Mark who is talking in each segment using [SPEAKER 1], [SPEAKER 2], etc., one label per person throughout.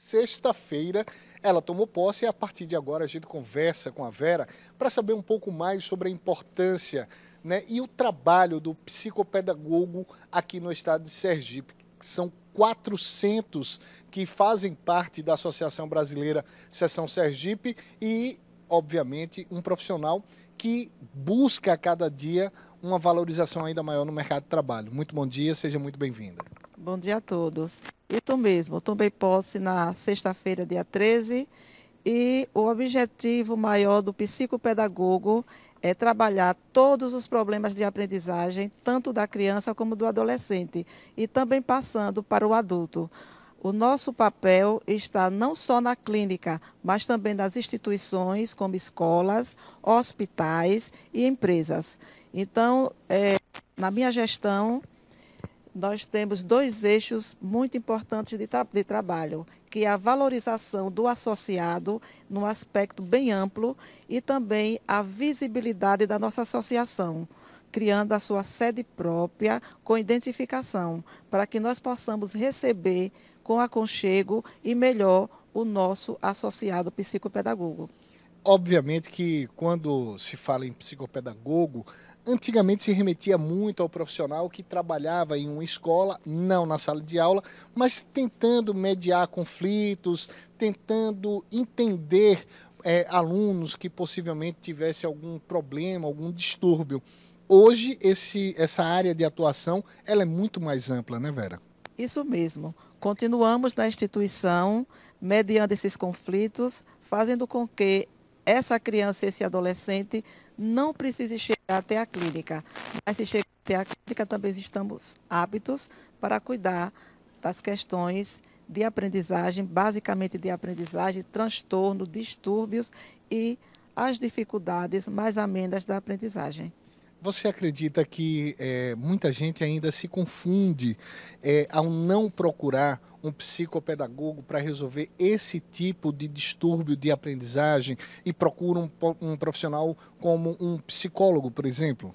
[SPEAKER 1] Sexta-feira ela tomou posse e a partir de agora a gente conversa com a Vera para saber um pouco mais sobre a importância né, e o trabalho do psicopedagogo aqui no estado de Sergipe. São 400 que fazem parte da Associação Brasileira Seção Sergipe e, obviamente, um profissional que busca a cada dia uma valorização ainda maior no mercado de trabalho. Muito bom dia, seja muito bem-vinda.
[SPEAKER 2] Bom dia a todos. Isso mesmo, eu tomei posse na sexta-feira, dia 13, e o objetivo maior do psicopedagogo é trabalhar todos os problemas de aprendizagem, tanto da criança como do adolescente, e também passando para o adulto. O nosso papel está não só na clínica, mas também nas instituições, como escolas, hospitais e empresas. Então, é, na minha gestão, nós temos dois eixos muito importantes de, tra de, trabalho, que é a valorização do associado num aspecto bem amplo e também a visibilidade da nossa associação, criando a sua sede própria com identificação, para que nós possamos receber com aconchego e melhor o nosso associado psicopedagogo.
[SPEAKER 1] Obviamente que quando se fala em psicopedagogo, antigamente se remetia muito ao profissional que trabalhava em uma escola, não na sala de aula, mas tentando mediar conflitos, tentando entender é, alunos que possivelmente tivessem algum problema, algum distúrbio. Hoje, esse, essa área de atuação ela é muito mais ampla, né, Vera? Isso mesmo.
[SPEAKER 2] Continuamos na instituição, mediando esses conflitos, fazendo com que essa criança, esse adolescente não precise chegar até a clínica. Mas se chegar até a clínica, também estamos aptos para cuidar das questões de aprendizagem, basicamente de aprendizagem, transtorno, distúrbios e as dificuldades mais amenas da aprendizagem.
[SPEAKER 1] Você acredita que é, muita gente ainda se confunde é, ao não procurar um psicopedagogo para resolver esse tipo de distúrbio de aprendizagem e procura um, um profissional como um psicólogo, por exemplo?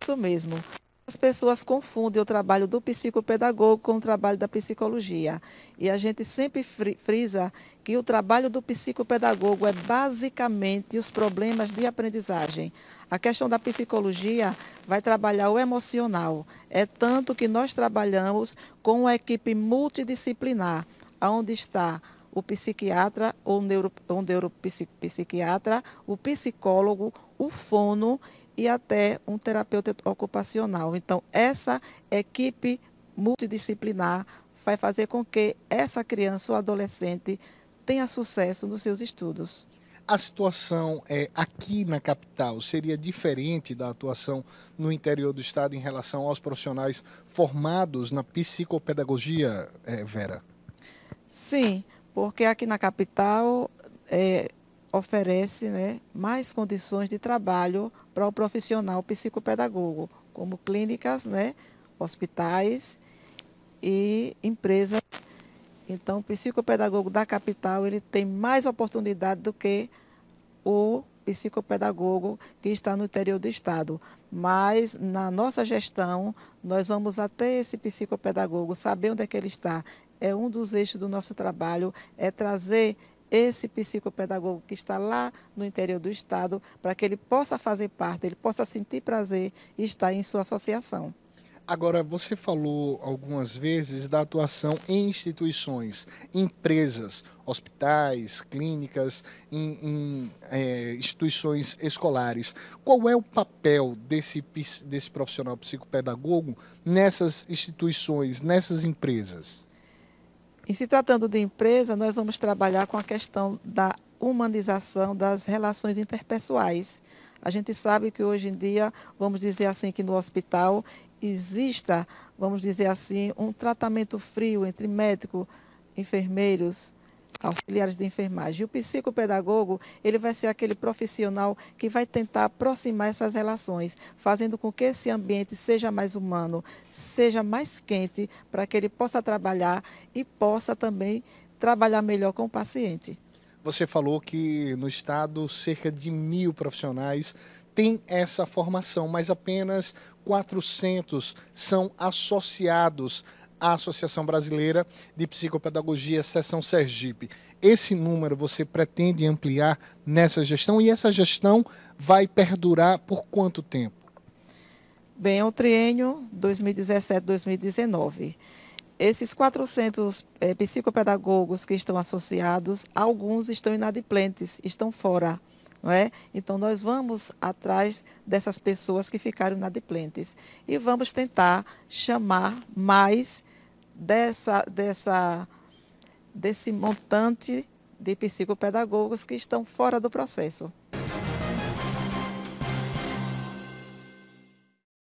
[SPEAKER 1] Isso mesmo.
[SPEAKER 2] As pessoas confundem o trabalho do psicopedagogo com o trabalho da psicologia. E a gente sempre frisa que o trabalho do psicopedagogo é basicamente os problemas de aprendizagem. A questão da psicologia vai trabalhar o emocional. É tanto que nós trabalhamos com uma equipe multidisciplinar, onde está o psiquiatra ou neuro, o neuropsiquiatra, o psicólogo, o fono e até um terapeuta ocupacional. Então, essa equipe multidisciplinar vai fazer com que essa criança ou adolescente tenha sucesso nos seus estudos.
[SPEAKER 1] A situação é, aqui na capital seria diferente da atuação no interior do estado em relação aos profissionais formados na psicopedagogia, é, Vera?
[SPEAKER 2] Sim, porque aqui na capital é, oferece né, mais condições de trabalho para o profissional psicopedagogo, como clínicas, né, hospitais e empresas. Então, o psicopedagogo da capital ele tem mais oportunidade do que o psicopedagogo que está no interior do estado. Mas na nossa gestão, nós vamos até esse psicopedagogo, saber onde é que ele está. É um dos eixos do nosso trabalho, é trazer esse psicopedagogo que está lá no interior do Estado, para que ele possa fazer parte, ele possa sentir prazer e estar em sua associação.
[SPEAKER 1] Agora, você falou algumas vezes da atuação em instituições, empresas, hospitais, clínicas, em, em é, instituições escolares. Qual é o papel desse, desse profissional psicopedagogo nessas instituições, nessas empresas?
[SPEAKER 2] E se tratando de empresa, nós vamos trabalhar com a questão da humanização das relações interpessoais. A gente sabe que hoje em dia, vamos dizer assim, que no hospital exista, vamos dizer assim, um tratamento frio entre médico, enfermeiros, auxiliares de enfermagem. O psicopedagogo, ele vai ser aquele profissional que vai tentar aproximar essas relações, fazendo com que esse ambiente seja mais humano, seja mais quente, para que ele possa trabalhar
[SPEAKER 1] e possa também trabalhar melhor com o paciente. Você falou que no estado cerca de mil profissionais têm essa formação, mas apenas 400 são associados a Associação Brasileira de Psicopedagogia, Seção Sergipe. Esse número você pretende ampliar nessa gestão e essa gestão vai perdurar por quanto tempo?
[SPEAKER 2] Bem, é o triênio 2017-2019. Esses 400 é, eh, psicopedagogos que estão associados, alguns estão inadimplentes, estão fora não é? Então nós vamos atrás dessas pessoas que ficaram inadimplentes e vamos tentar chamar mais dessa dessa desse montante de psicopedagogos que estão fora do processo.